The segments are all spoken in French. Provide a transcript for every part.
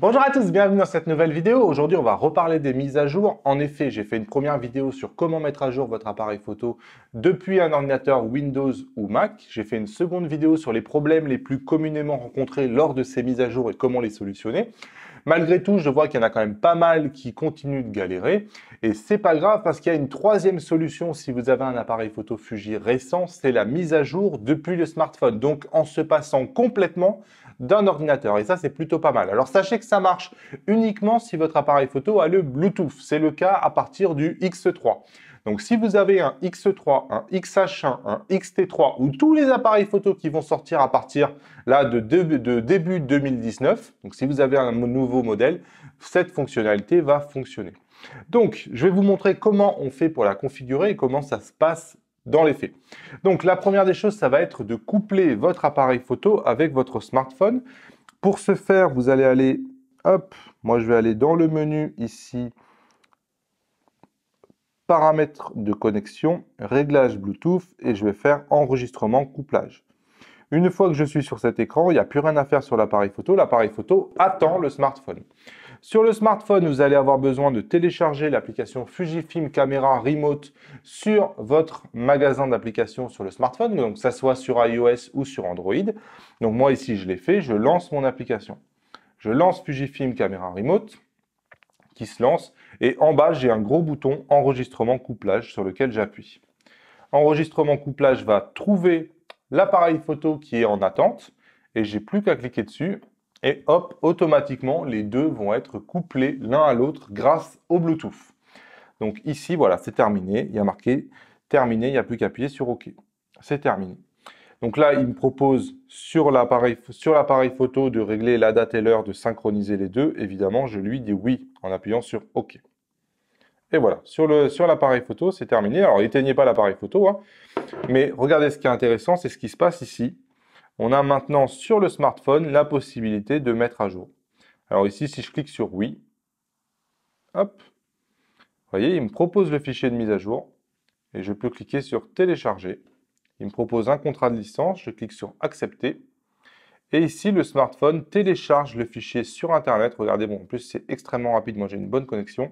Bonjour à tous, bienvenue dans cette nouvelle vidéo. Aujourd'hui, on va reparler des mises à jour. En effet, j'ai fait une première vidéo sur comment mettre à jour votre appareil photo depuis un ordinateur Windows ou Mac. J'ai fait une seconde vidéo sur les problèmes les plus communément rencontrés lors de ces mises à jour et comment les solutionner. Malgré tout, je vois qu'il y en a quand même pas mal qui continuent de galérer. Et c'est pas grave parce qu'il y a une troisième solution si vous avez un appareil photo Fuji récent, c'est la mise à jour depuis le smartphone. Donc en se passant complètement d'un ordinateur. Et ça, c'est plutôt pas mal. Alors sachez que ça marche uniquement si votre appareil photo a le Bluetooth. C'est le cas à partir du X3. Donc si vous avez un X3, un XH1, un XT3 ou tous les appareils photo qui vont sortir à partir là de, début, de début 2019, donc si vous avez un nouveau modèle, cette fonctionnalité va fonctionner. Donc je vais vous montrer comment on fait pour la configurer et comment ça se passe dans les faits. Donc la première des choses, ça va être de coupler votre appareil photo avec votre smartphone. Pour ce faire, vous allez aller, hop, moi je vais aller dans le menu ici, paramètres de connexion, réglage Bluetooth et je vais faire enregistrement couplage. Une fois que je suis sur cet écran, il n'y a plus rien à faire sur l'appareil photo. L'appareil photo attend le smartphone. Sur le smartphone, vous allez avoir besoin de télécharger l'application Fujifilm Camera Remote sur votre magasin d'applications sur le smartphone, donc que ça soit sur iOS ou sur Android. Donc moi ici, je l'ai fait, je lance mon application. Je lance Fujifilm Camera Remote se lance et en bas j'ai un gros bouton enregistrement couplage sur lequel j'appuie. Enregistrement couplage va trouver l'appareil photo qui est en attente et j'ai plus qu'à cliquer dessus et hop, automatiquement les deux vont être couplés l'un à l'autre grâce au Bluetooth. Donc ici, voilà, c'est terminé. Il y a marqué terminé, il n'y a plus qu'à appuyer sur OK. C'est terminé. Donc là, il me propose sur l'appareil photo de régler la date et l'heure, de synchroniser les deux. Évidemment, je lui dis oui en appuyant sur OK. Et voilà, sur l'appareil sur photo, c'est terminé. Alors, éteignez pas l'appareil photo, hein. mais regardez ce qui est intéressant, c'est ce qui se passe ici. On a maintenant sur le smartphone la possibilité de mettre à jour. Alors ici, si je clique sur oui, hop, vous voyez, il me propose le fichier de mise à jour et je peux cliquer sur télécharger. Il me propose un contrat de licence, je clique sur accepter. Et ici, le smartphone télécharge le fichier sur Internet. Regardez, bon, en plus, c'est extrêmement rapide. Moi, j'ai une bonne connexion.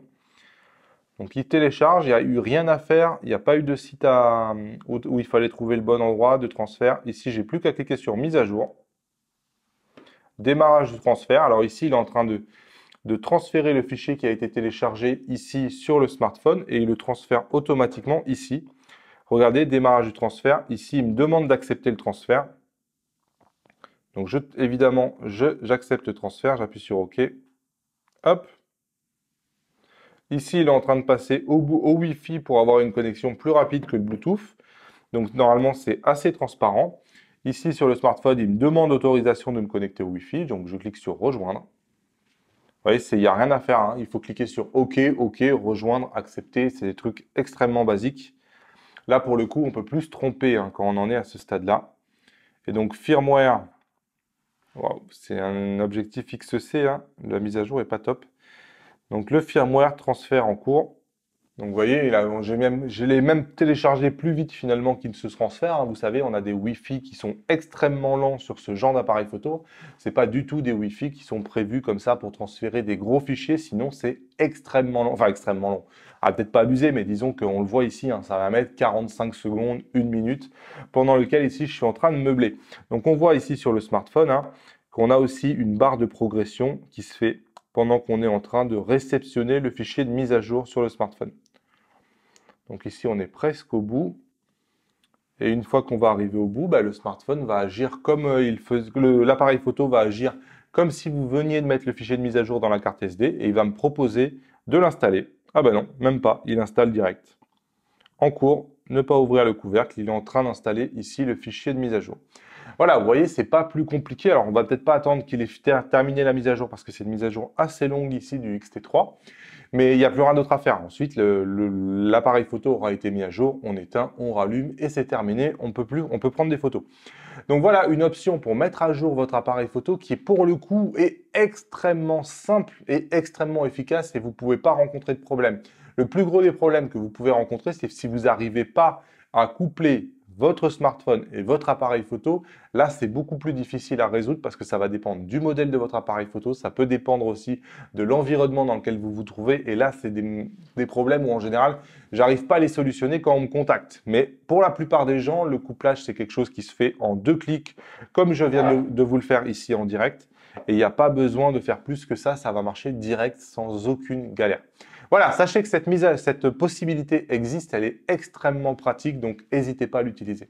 Donc, il télécharge, il n'y a eu rien à faire. Il n'y a pas eu de site où, il fallait trouver le bon endroit de transfert. Ici, j'ai plus qu'à cliquer sur mise à jour. Démarrage du transfert. Alors ici, il est en train de, de transférer le fichier qui a été téléchargé ici sur le smartphone et il le transfère automatiquement ici. Regardez, démarrage du transfert. Ici, il me demande d'accepter le transfert. Donc, je, évidemment, j'accepte le transfert. J'appuie sur OK. Hop. Ici, il est en train de passer au, Wi-Fi pour avoir une connexion plus rapide que le Bluetooth. Donc, normalement, c'est assez transparent. Ici, sur le smartphone, il me demande autorisation de me connecter au Wi-Fi. Donc, je clique sur « Rejoindre ». Vous voyez, il n'y a rien à faire. Hein. Il faut cliquer sur « OK »,« OK »,« Rejoindre »,« Accepter ». C'est des trucs extrêmement basiques. Là, pour le coup, on peut plus tromper hein, quand on en est à ce stade-là. Et donc, firmware, c'est un objectif XC, hein, la mise à jour n'est pas top. Donc, le firmware transfert en cours. Donc vous voyez, j'ai même, je l'ai même téléchargé plus vite finalement qu'il ne se transfère. Hein. Vous savez, on a des Wi-Fi qui sont extrêmement lents sur ce genre d'appareil photo. Ce pas du tout des Wi-Fi qui sont prévus comme ça pour transférer des gros fichiers, sinon c'est extrêmement long. Enfin, extrêmement long. À ah, peut-être pas abusé, mais disons qu'on le voit ici, hein. ça va mettre 45 secondes, une minute, pendant lequel ici je suis en train de meubler. Donc on voit ici sur le smartphone hein, qu'on a aussi une barre de progression qui se fait pendant qu'on est en train de réceptionner le fichier de mise à jour sur le smartphone. Donc ici, on est presque au bout. Et une fois qu'on va arriver au bout, bah, le smartphone va agir comme euh, il faisait, l'appareil photo va agir comme si vous veniez de mettre le fichier de mise à jour dans la carte SD et il va me proposer de l'installer. Ah ben non, même pas, il installe direct. En cours, ne pas ouvrir le couvercle. Il est en train d'installer ici le fichier de mise à jour. Voilà, vous voyez, c'est pas plus compliqué. Alors, on va peut-être pas attendre qu'il ait terminé la mise à jour parce que c'est une mise à jour assez longue ici du XT3. Mais il n'y a plus rien d'autre à faire. Ensuite, l'appareil photo aura été mis à jour. On éteint, on rallume et c'est terminé. On peut plus, on peut prendre des photos. Donc voilà une option pour mettre à jour votre appareil photo qui, pour le coup, est extrêmement simple et extrêmement efficace et vous ne pouvez pas rencontrer de problème. Le plus gros des problèmes que vous pouvez rencontrer, c'est si vous n'arrivez pas à coupler votre smartphone et votre appareil photo, là c'est beaucoup plus difficile à résoudre parce que ça va dépendre du modèle de votre appareil photo, ça peut dépendre aussi de l'environnement dans lequel vous vous trouvez et là c'est des, problèmes où en général j'arrive pas à les solutionner quand on me contacte. Mais pour la plupart des gens, le couplage c'est quelque chose qui se fait en deux clics comme je viens de, de vous le faire ici en direct et il n'y a pas besoin de faire plus que ça, ça va marcher direct sans aucune galère. Voilà, sachez que cette, mise à, cette possibilité existe, elle est extrêmement pratique, donc n'hésitez pas à l'utiliser.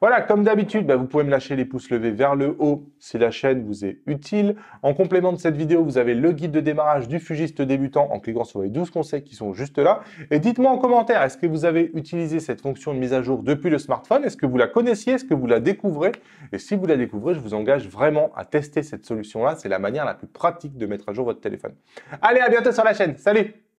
Voilà, comme d'habitude, bah, vous pouvez me lâcher les pouces levés vers le haut si la chaîne vous est utile. En complément de cette vidéo, vous avez le guide de démarrage du fugiste débutant en cliquant sur les 12 conseils qui sont juste là. Et dites-moi en commentaire, est-ce que vous avez utilisé cette fonction de mise à jour depuis le smartphone Est-ce que vous la connaissiez Est-ce que vous la découvrez Et si vous la découvrez, je vous engage vraiment à tester cette solution-là. C'est la manière la plus pratique de mettre à jour votre téléphone. Allez, à bientôt sur la chaîne. Salut